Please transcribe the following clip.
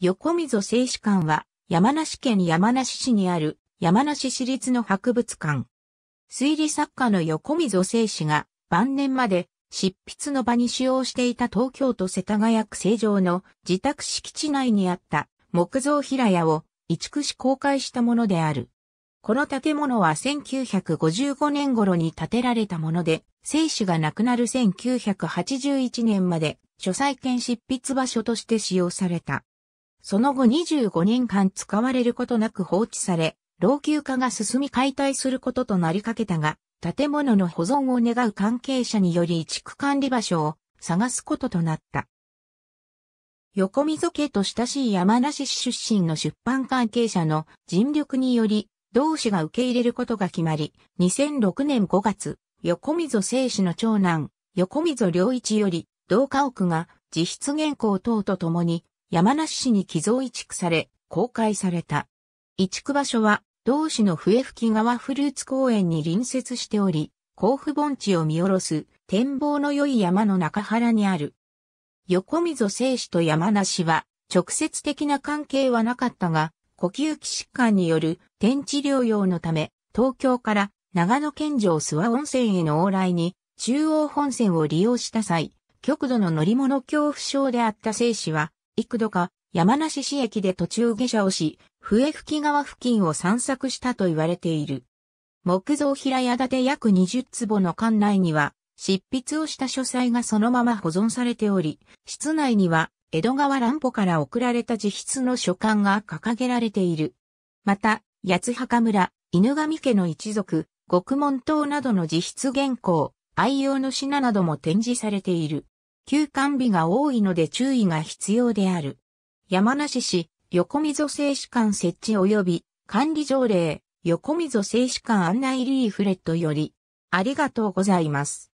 横溝静史館は山梨県山梨市にある山梨市立の博物館。推理作家の横溝静史が晩年まで執筆の場に使用していた東京都世田谷区成城の自宅敷地内にあった木造平屋を移築し公開したものである。この建物は1955年頃に建てられたもので、静止が亡くなる1981年まで書斎兼執筆場所として使用された。その後25年間使われることなく放置され、老朽化が進み解体することとなりかけたが、建物の保存を願う関係者により移築管理場所を探すこととなった。横溝家と親しい山梨市出身の出版関係者の尽力により、同志が受け入れることが決まり、2006年5月、横溝正史の長男、横溝良一より、同家屋が自筆原稿等とともに山梨市に寄贈移築され、公開された。移築場所は、同市の笛吹川フルーツ公園に隣接しており、甲府盆地を見下ろす展望の良い山の中原にある。横溝正史と山梨は直接的な関係はなかったが、呼吸器疾患による天地療養のため、東京から長野県上諏訪温泉への往来に中央本線を利用した際、極度の乗り物恐怖症であった正史は幾度か山梨市駅で途中下車をし、笛吹川付近を散策したと言われている。木造平屋建て約20坪の館内には、執筆をした書斎がそのまま保存されており、室内には江戸川乱歩から送られた自筆の書簡が掲げられている。また、八墓村、犬神家の一族、獄門島などの自筆原稿、愛用の品なども展示されている。休館日が多いので注意が必要である。山梨市、横溝静止館設置及び管理条例、横溝静止館案内リーフレットより、ありがとうございます。